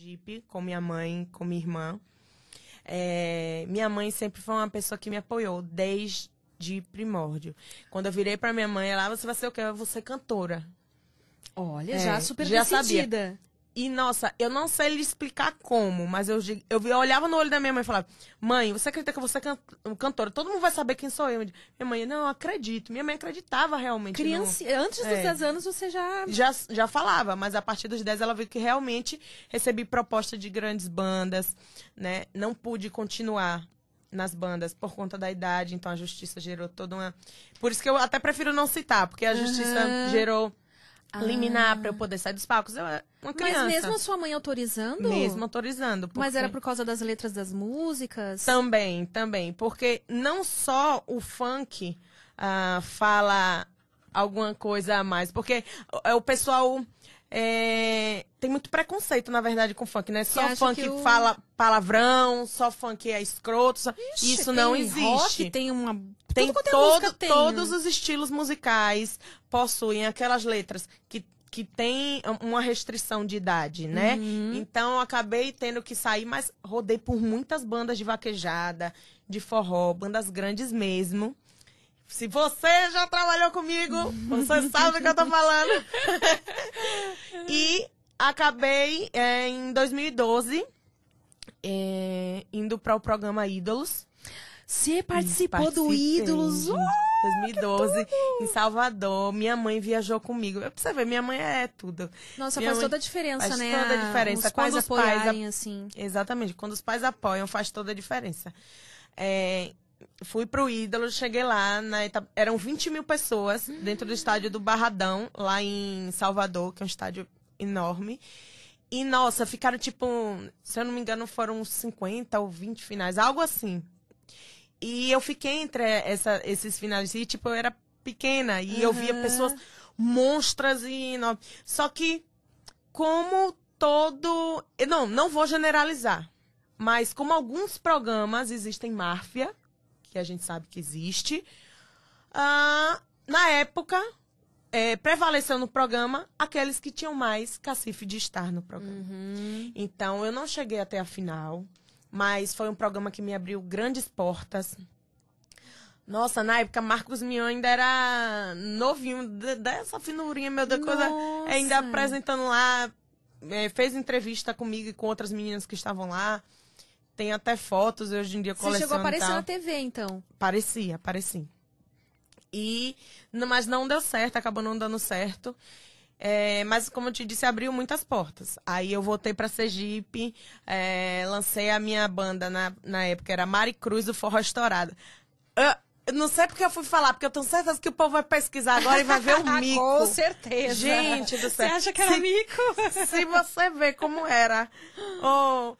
Sergipe com minha mãe, com minha irmã. É, minha mãe sempre foi uma pessoa que me apoiou desde primórdio. Quando eu virei para minha mãe, ela, ah, você vai ser o quê? Eu vou ser cantora. Olha, é, já super já decidida. Sabia. E, nossa, eu não sei lhe explicar como, mas eu, eu, eu olhava no olho da minha mãe e falava: Mãe, você acredita que você é can cantora? Todo mundo vai saber quem sou eu. Minha mãe, não, acredito. Minha mãe acreditava realmente. Criança, Antes dos é. 10 anos você já... já. Já falava, mas a partir dos 10 ela viu que realmente recebi proposta de grandes bandas, né? Não pude continuar nas bandas por conta da idade, então a justiça gerou toda uma. Por isso que eu até prefiro não citar, porque a justiça uhum. gerou ah. liminar para eu ah. poder sair dos palcos. Eu uma criança. Mas mesmo a sua mãe autorizando? Mesmo autorizando. Porque... Mas era por causa das letras das músicas? Também, também. Porque não só o funk uh, fala alguma coisa a mais. Porque é o pessoal é, tem muito preconceito, na verdade, com funk, né? Só funk o... fala palavrão, só funk é escroto. Só... Ixi, Isso não existe. Rock, tem uma. Tem é todo, tem. Né? todos os estilos musicais possuem aquelas letras que que tem uma restrição de idade, né? Uhum. Então acabei tendo que sair, mas rodei por muitas bandas de vaquejada, de forró, bandas grandes mesmo. Se você já trabalhou comigo, você sabe o que eu tô falando. E acabei é, em 2012 é, indo para o programa Ídolos. Você participou do Ídolos? Uh, 2012, em Salvador. Minha mãe viajou comigo. Pra você ver, minha mãe é tudo. Nossa, minha faz toda a diferença, faz né? Faz toda a ah, diferença. Os quando os apoiarem, pais assim. Exatamente. Quando os pais apoiam, faz toda a diferença. É, fui pro ídolo, cheguei lá, na etapa, eram 20 mil pessoas hum. dentro do estádio do Barradão, lá em Salvador, que é um estádio enorme. E, nossa, ficaram tipo, se eu não me engano, foram 50 ou 20 finais, algo assim. E eu fiquei entre essa, esses finais e, tipo, eu era pequena e uhum. eu via pessoas monstras e enormes. Só que, como todo. Não, não vou generalizar. Mas como alguns programas existem máfia, que a gente sabe que existe, uh, na época é, prevaleceu no programa aqueles que tinham mais cacife de estar no programa. Uhum. Então, eu não cheguei até a final, mas foi um programa que me abriu grandes portas. Nossa, na época, Marcos Mion ainda era novinho, dessa finurinha, meu Deus, coisa, ainda apresentando lá, é, fez entrevista comigo e com outras meninas que estavam lá. Tem até fotos, hoje em dia coleciono. Você chegou a aparecer na TV, então? Parecia, apareci. E, mas não deu certo, acabou não dando certo. É, mas como eu te disse, abriu muitas portas. Aí eu voltei para Sergipe, é, lancei a minha banda na, na época, era Mari Cruz do Forró Estourado. Eu, eu não sei porque eu fui falar, porque eu tenho certeza que o povo vai pesquisar agora e vai ver o mico. Com certeza. Gente do céu. Você acha que era se, mico? se você ver como era. Oh,